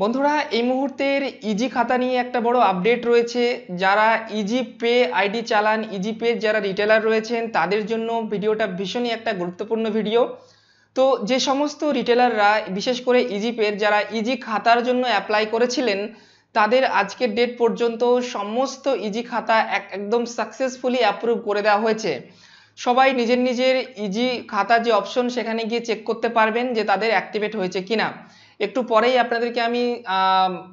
বন্ধুরা এই মুহূর্তের ইজি খাতা নিয়ে একটা বড় আপডেট রয়েছে যারা ইজি পে আইডি চালান ইজি পে যারা রিটেলার রয়েছেন তাদের জন্য ভিডিওটা ভীষণই একটা গুরুত্বপূর্ণ ভিডিও তো যে সমস্ত রিটেলাররা বিশেষ করে ইজি পে যারা ইজি খাতার জন্য অ্যাপ্লাই করেছিলেন তাদের আজকের ডেট পর্যন্ত সমস্ত ইজি খাতা একদম সাকসেসফুলি অ্যাপ্রুভ করে দেওয়া হয়েছে সবাই নিজের নিজের ইজি খাতা যে অপশন সেখানে গিয়ে চেক করতে পারবেন যে তাদের অ্যাক্টিভেট হয়েছে কিনা একটু পরেই আপনাদেরকে আমি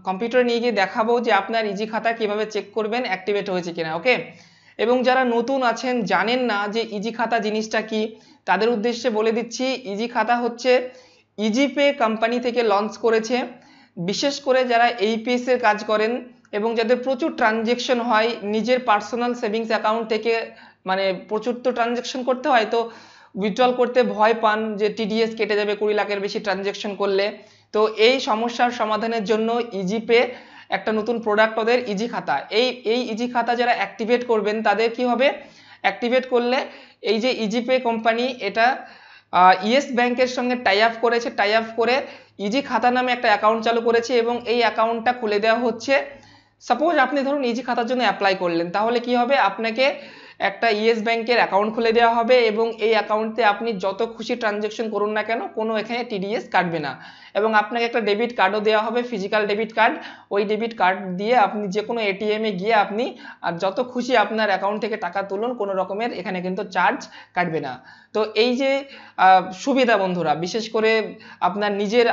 কম্পিউটার নিয়ে গিয়ে দেখাবো যে আপনার ইজি খাতা কিভাবে চেক করবেন অ্যাক্টিভেট হয়েছে কিনা ওকে এবং যারা নতুন আছেন জানেন না যে ইজি খাতা জিনিসটা কি তাদের উদ্দেশ্যে বলে দিচ্ছি ইজি খাতা হচ্ছে ইজিপে কোম্পানি থেকে লঞ্চ করেছে বিশেষ করে যারা এইপিএস এর কাজ করেন এবং যাদের প্রচুর ট্রানজেকশন হয় নিজের পার্সোনাল সেভিংস অ্যাকাউন্ট থেকে মানে প্রচুর তো ট্রানজেকশন করতে হয় তো উইথড্রল করতে ভয় পান যে টিডিএস কেটে যাবে কুড়ি লাখের বেশি ট্রানজেকশন করলে তো এই সমস্যার সমাধানের জন্য ইজিপে একটা নতুন প্রোডাক্ট ওদের ইজি খাতা এই এই ইজি খাতা যারা অ্যাক্টিভেট করবেন তাদের কি হবে অ্যাক্টিভেট করলে এই যে ইজিপে কোম্পানি এটা ইয়েস ব্যাংকের সঙ্গে টাই আপ করেছে টাই আপ করে ইজি খাতা নামে একটা অ্যাকাউন্ট চালু করেছে এবং এই অ্যাকাউন্টটা খুলে দেওয়া হচ্ছে সাপোজ আপনি ধরুন ইজি খাতার জন্য অ্যাপ্লাই করলেন তাহলে কি হবে আপনাকে একটা ইয়েস ব্যাংকের অ্যাকাউন্ট খুলে দেওয়া হবে এবং এই অ্যাকাউন্টে আপনি যত খুশি ট্রানজ্যাকশন করুন না কেন কোনো এখানে টিডিএস কাটবে না এবং আপনাকে একটা ডেবিট কার্ডও দেওয়া হবে ফিজিক্যাল ডেবিট কার্ড ওই ডেবিট কার্ড দিয়ে আপনি যে কোনো এটিএমে গিয়ে আপনি আর যত খুশি আপনার অ্যাকাউন্ট থেকে টাকা তুলুন কোনো রকমের এখানে কিন্তু চার্জ কাটবে না তো এই যে সুবিধা বন্ধুরা বিশেষ করে আপনার নিজের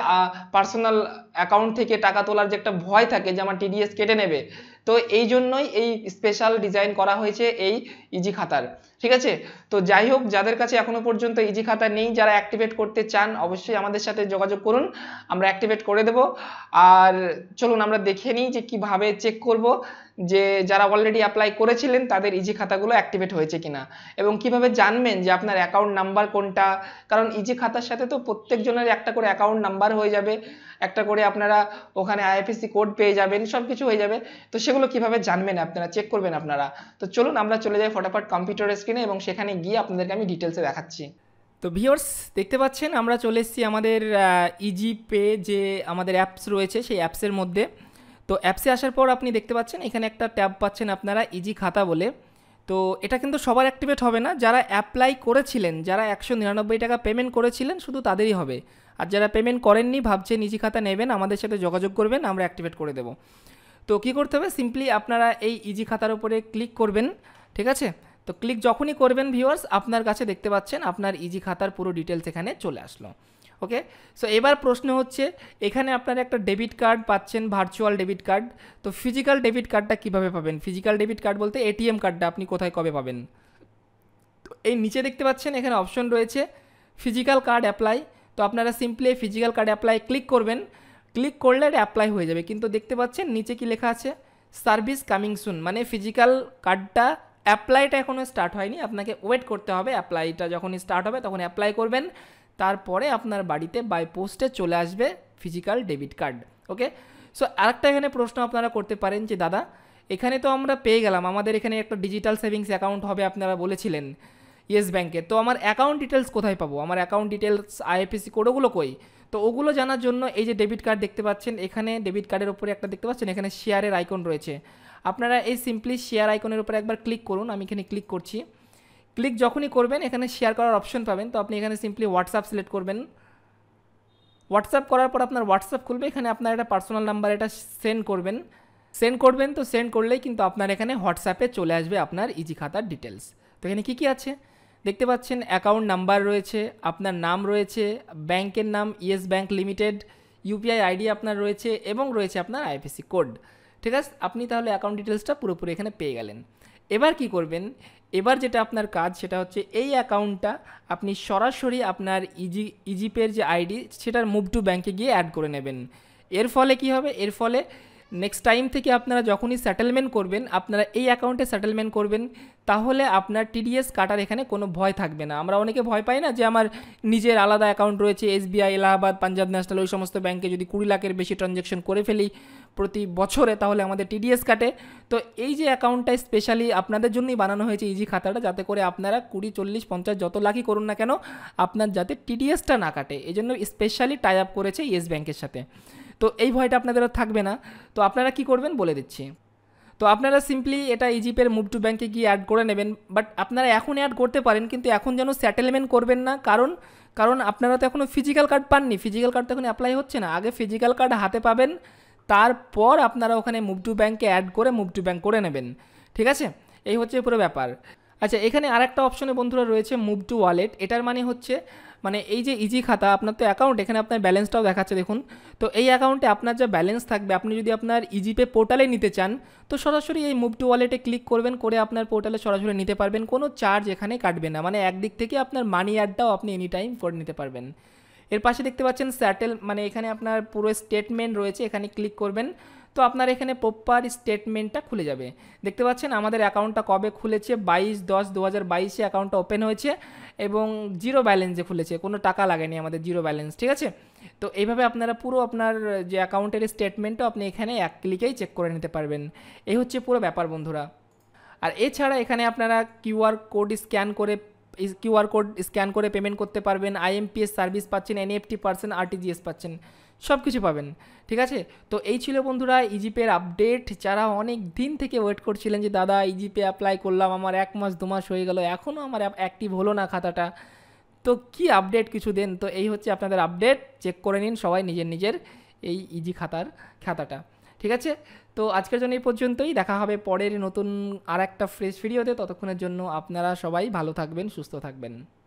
পার্সোনাল অ্যাকাউন্ট থেকে টাকা তোলার যে একটা ভয় থাকে যে আমার টিডিএস কেটে নেবে তো এই জন্যই এই স্পেশাল ডিজাইন করা হয়েছে এই ইজি খাতার ঠিক আছে তো যাই হোক যাদের কাছে এখনো পর্যন্ত ইজি খাতা নেই যারা অ্যাক্টিভেট করতে চান অবশ্যই আমাদের সাথে যোগাযোগ করুন আমরা অ্যাক্টিভেট করে দেব আর চলুন আমরা দেখে নিই যে কিভাবে চেক করব যে যারা অলরেডি অ্যাপ্লাই করেছিলেন তাদের ইজি খাতাগুলো অ্যাক্টিভেট হয়েছে কিনা এবং কিভাবে জানবেন যে আপনার অ্যাকাউন্ট নাম্বার কোনটা কারণ ইজি খাতার সাথে তো প্রত্যেকজনের একটা করে অ্যাকাউন্ট নাম্বার হয়ে যাবে একটা করে আপনারা ওখানে আইএফএসসি কোড পেয়ে যাবেন সব কিছু হয়ে যাবে তো সেগুলো কিভাবে জানবেন আপনারা চেক করবেন আপনারা তো চলুন আমরা চলে যাই ফটাফট কম্পিউটারের স্ক্রিনে এবং সেখানে গিয়ে আপনাদেরকে আমি ডিটেলসে দেখাচ্ছি তো ভিওর্স দেখতে পাচ্ছেন আমরা চলে এসেছি আমাদের ইজি পে যে আমাদের অ্যাপস রয়েছে সেই অ্যাপসের মধ্যে তো অ্যাপসে আসার পর আপনি দেখতে পাচ্ছেন এখানে একটা ট্যাব পাচ্ছেন আপনারা ইজি খাতা বলে তো এটা কিন্তু সবার অ্যাক্টিভেট হবে না যারা অ্যাপ্লাই করেছিলেন যারা একশো নিরানব্বই টাকা পেমেন্ট করেছিলেন শুধু তাদেরই হবে আর যারা পেমেন্ট করেননি ভাবছেন ইজি খাতা নেবেন আমাদের সাথে যোগাযোগ করবেন আমরা অ্যাক্টিভেট করে দেব তো কি করতে হবে সিম্পলি আপনারা এই ইজি খাতার উপরে ক্লিক করবেন ঠিক আছে তো ক্লিক যখনই করবেন ভিউয়ার্স আপনার কাছে দেখতে পাচ্ছেন আপনার ইজি খাতার পুরো ডিটেলস এখানে চলে আসলো ওকে সো এবার প্রশ্ন হচ্ছে এখানে আপনারা একটা ডেবিট কার্ড পাচ্ছেন ভার্চুয়াল ডেবিট কার্ড তো ফিজিক্যাল ডেবিট কার্ডটা কিভাবে পাবেন ফিজিক্যাল ডেবিট কার্ড বলতে এটিএম কার্ডটা আপনি কোথায় কবে পাবেন তো এই নিচে দেখতে পাচ্ছেন এখানে অপশন রয়েছে ফিজিক্যাল কার্ড অ্যাপ্লাই তো আপনারা simply physical card apply click করবেন ক্লিক করলে এটা অ্যাপ্লাই হয়ে যাবে কিন্তু দেখতে পাচ্ছেন নিচে কি লেখা আছে সার্ভিস কামিং সুন মানে ফিজিক্যাল কার্ডটা অ্যাপ্লাইটা এখনও স্টার্ট হয়নি আপনাকে ওয়েট করতে হবে অ্যাপ্লাইটা যখন স্টার্ট হবে তখন অ্যাপ্লাই করবেন তারপরে আপনার বাড়িতে বাই পোস্টে চলে আসবে physical debit card okay so আরেকটা এখানে প্রশ্ন আপনারা করতে পারেন যে দাদা এখানে তো আমরা পেয়ে গেলাম আমাদের এখানে একটা ডিজিটাল সেভিংস অ্যাকাউন্ট হবে আপনারা বলেছিলেন ইয়েস ব্যাংকে তো আমার অ্যাকাউন্ট ডিটেলস কোথায় পাবো আমার অ্যাকাউন্ট ডিটেলস আইএফএসি কোড ওগুলো কই তো ওগুলো জানার জন্য এই যে ডেবিট কার্ড দেখতে পাচ্ছেন এখানে ডেবিট কার্ডের ওপরে একটা দেখতে পাচ্ছেন এখানে শেয়ারের আইকন রয়েছে আপনারা এই সিম্পলি শেয়ার আইকনের উপর একবার ক্লিক করুন আমি এখানে ক্লিক করছি ক্লিক যখনই করবেন এখানে শেয়ার করার অপশন পাবেন তো আপনি এখানে সিম্পলি হোয়াটসঅ্যাপ সিলেক্ট করবেন হোয়াটসঅ্যাপ করার পর আপনার হোয়াটসঅ্যাপ খুলবে এখানে আপনার একটা পার্সোনাল নাম্বার এটা সেন্ড করবেন সেন্ড করবেন তো সেন্ড করলেই কিন্তু আপনার এখানে হোয়াটসঅ্যাপে চলে আসবে আপনার ইজি খাতার ডিটেলস তো এখানে কী কী আছে দেখতে পাচ্ছেন অ্যাকাউন্ট নাম্বার রয়েছে আপনার নাম রয়েছে ব্যাংকের নাম Yes Bank limited UPI ID আপনার রয়েছে এবং রয়েছে আপনার আইপিসি কোড ঠিক আছে আপনি তাহলে অ্যাকাউন্ট ডিটেলসটা পুরোপুরি এখানে পেয়ে গেলেন এবার কি করবেন এবার যেটা আপনার কাজ সেটা হচ্ছে এই অ্যাকাউন্টটা আপনি সরাসরি আপনার ইজি ইজিপের যে আইডি সেটার মুভ টু ব্যাঙ্কে গিয়ে অ্যাড করে নেবেন এর ফলে কি হবে এর ফলে নেক্সট টাইম থেকে আপনারা যখনই স্যাটেলমেন্ট করবেন আপনারা এই অ্যাকাউন্টে স্যাটেলমেন্ট করবেন তাহলে আপনার টিডিএস কাটার এখানে কোনো ভয় থাকবে না আমরা অনেকে ভয় পাই না যে আমার নিজের আলাদা অ্যাকাউন্ট রয়েছে এসবিআই এলাহাবাদ পাঞ্জাব ন্যাশনাল ওই সমস্ত ব্যাংকে যদি কুড়ি লাখের বেশি ট্রানজ্যাকশন করে ফেলি প্রতি বছরে তাহলে আমাদের টিডিএস কাটে তো এই যে অ্যাকাউন্টটা স্পেশালি আপনাদের জন্যই বানানো হয়েছে ইজি খাতাটা যাতে করে আপনারা কুড়ি চল্লিশ পঞ্চাশ যত লাখই করুন না কেন আপনার যাতে টিডিএসটা না কাটে এই জন্য স্পেশালি টাই আপ করেছে ইয়েস ব্যাংকের সাথে তো এই ভয়টা আপনাদের আর থাকবে না তো আপনারা কি করবেন বলে দিচ্ছি তো আপনারা সিম্পলি এটা ইজিপের মুভ টু ব্যাঙ্কে গিয়ে অ্যাড করে নেবেন বাট আপনারা এখন অ্যাড করতে পারেন কিন্তু এখন যেন স্যাটেলমেন্ট করবেন না কারণ কারণ আপনারা তো এখনও ফিজিক্যাল কার্ড পাননি ফিজিক্যাল কার্ড তো এখন অ্যাপ্লাই হচ্ছে না আগে ফিজিক্যাল কার্ড হাতে পাবেন তারপর আপনারা ওখানে মুভ টু ব্যাঙ্কে অ্যাড করে মুভ টু ব্যাঙ্ক করে নেবেন ঠিক আছে এই হচ্ছে পুরো ব্যাপার আচ্ছা এখানে আর একটা অপশনে বন্ধুরা রয়েছে মুভ টু ওয়ালেট এটার মানে হচ্ছে মানে এই যে ইজি খাতা আপনার তো অ্যাকাউন্ট এখানে আপনার ব্যালেন্সটাও দেখাচ্ছে দেখুন তো এই অ্যাকাউন্টে আপনার যা ব্যালেন্স থাকবে আপনি যদি আপনার ইজিপে পোর্টালে নিতে চান তো সরাসরি এই মুভ টু ওয়ালেটে ক্লিক করবেন করে আপনার পোর্টালে সরাসরি নিতে পারবেন কোনো চার্জ এখানে কাটবে না মানে একদিক থেকে আপনার মানি অ্যাডটাও আপনি এনি টাইম করে নিতে পারবেন এর পাশে দেখতে পাচ্ছেন স্যাটেল মানে এখানে আপনার পুরো স্টেটমেন্ট রয়েছে এখানে ক্লিক করবেন তো আপনার এখানে প্রপার স্টেটমেন্টটা খুলে যাবে দেখতে পাচ্ছেন আমাদের অ্যাকাউন্টটা কবে খুলেছে বাইশ দশ দু হাজার বাইশে অ্যাকাউন্টটা ওপেন হয়েছে এবং জিরো ব্যালেন্সে খুলেছে কোনো টাকা লাগেনি আমাদের জিরো ব্যালেন্স ঠিক আছে তো এইভাবে আপনারা পুরো আপনার যে অ্যাকাউন্টের স্টেটমেন্টটা আপনি এখানে এক ক্লিকেই চেক করে নিতে পারবেন এই হচ্ছে পুরো ব্যাপার বন্ধুরা আর এছাড়া এখানে আপনারা কিউআর কোড স্ক্যান করে কিউআর কোড স্ক্যান করে পেমেন্ট করতে পারবেন আইএমপিএস সার্ভিস পাচ্ছেন এনএফটি e পাচ্ছেন আরটিজিএস পাচ্ছেন সব কিছু পাবেন ঠিক আছে তো এই ছিল বন্ধুরা ইজিপের আপডেট যারা অনেক দিন থেকে ওয়েট করছিলেন যে দাদা ইজিপে অ্যাপ্লাই করলাম আমার এক মাস দু মাস হয়ে গেল এখনও আমার অ্যাক্টিভ হলো না খাতাটা তো কি আপডেট কিছু দেন তো এই হচ্ছে আপনাদের আপডেট চেক করে নিন সবাই নিজের নিজের এই ইজি খাতার খাতাটা ঠিক আছে তো আজকের জন্য এই পর্যন্তই দেখা হবে পরের নতুন আর একটা ফ্রেশ ভিডিওতে ততক্ষণের জন্য আপনারা সবাই ভালো থাকবেন সুস্থ থাকবেন